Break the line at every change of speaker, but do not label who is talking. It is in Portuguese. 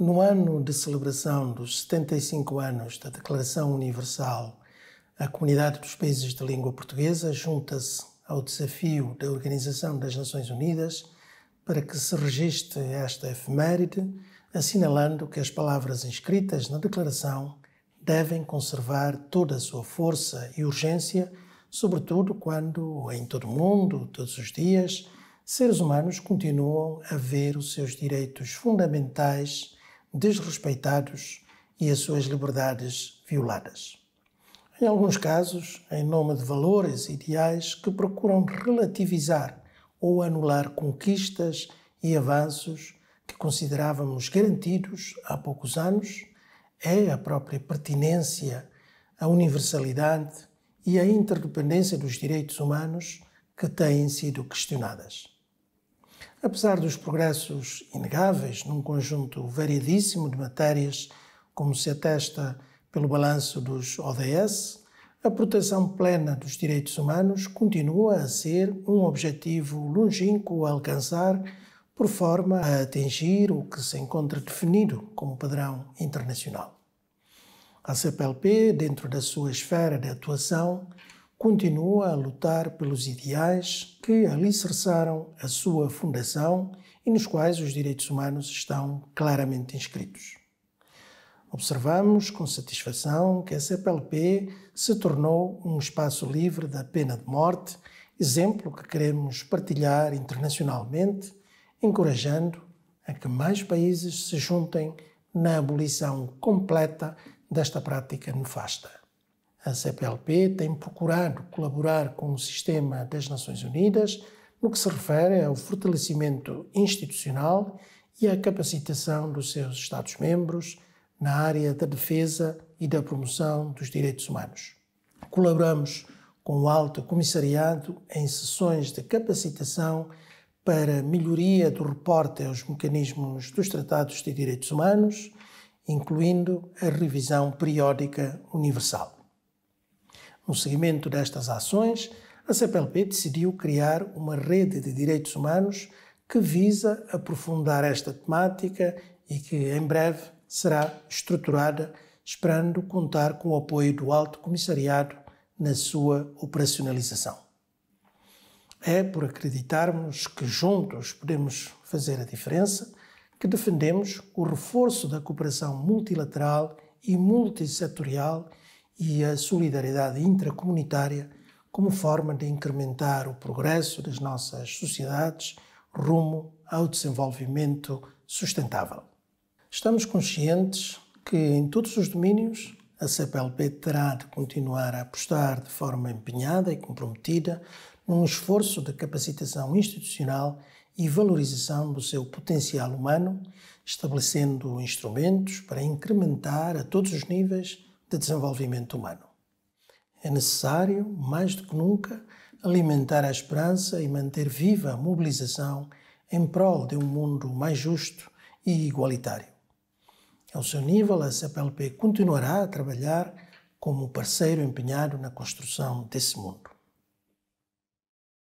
No ano de celebração dos 75 anos da Declaração Universal, a comunidade dos países de língua portuguesa junta-se ao desafio da Organização das Nações Unidas para que se registre esta efeméride, assinalando que as palavras inscritas na Declaração devem conservar toda a sua força e urgência, sobretudo quando, em todo o mundo, todos os dias, seres humanos continuam a ver os seus direitos fundamentais desrespeitados e as suas liberdades violadas. Em alguns casos, em nome de valores e ideais que procuram relativizar ou anular conquistas e avanços que considerávamos garantidos há poucos anos, é a própria pertinência, a universalidade e a interdependência dos direitos humanos que têm sido questionadas. Apesar dos progressos inegáveis num conjunto variedíssimo de matérias, como se atesta pelo balanço dos ODS, a proteção plena dos direitos humanos continua a ser um objetivo longínquo a alcançar, por forma a atingir o que se encontra definido como padrão internacional. A CPLP, dentro da sua esfera de atuação, continua a lutar pelos ideais que alicerçaram a sua fundação e nos quais os direitos humanos estão claramente inscritos. Observamos com satisfação que a CPLP se tornou um espaço livre da pena de morte, exemplo que queremos partilhar internacionalmente, encorajando a que mais países se juntem na abolição completa desta prática nefasta. A CPLP tem procurado colaborar com o sistema das Nações Unidas no que se refere ao fortalecimento institucional e à capacitação dos seus Estados-membros na área da defesa e da promoção dos direitos humanos. Colaboramos com o Alto Comissariado em sessões de capacitação para melhoria do reporte aos mecanismos dos tratados de direitos humanos, incluindo a revisão periódica universal. No seguimento destas ações, a CPLP decidiu criar uma rede de direitos humanos que visa aprofundar esta temática e que em breve será estruturada, esperando contar com o apoio do Alto Comissariado na sua operacionalização. É por acreditarmos que juntos podemos fazer a diferença que defendemos o reforço da cooperação multilateral e multissetorial e a solidariedade intracomunitária como forma de incrementar o progresso das nossas sociedades rumo ao desenvolvimento sustentável. Estamos conscientes que em todos os domínios a CPLP terá de continuar a apostar de forma empenhada e comprometida num esforço de capacitação institucional e valorização do seu potencial humano, estabelecendo instrumentos para incrementar a todos os níveis de desenvolvimento humano. É necessário, mais do que nunca, alimentar a esperança e manter viva a mobilização em prol de um mundo mais justo e igualitário. Ao seu nível, a CPLP continuará a trabalhar como parceiro empenhado na construção desse mundo.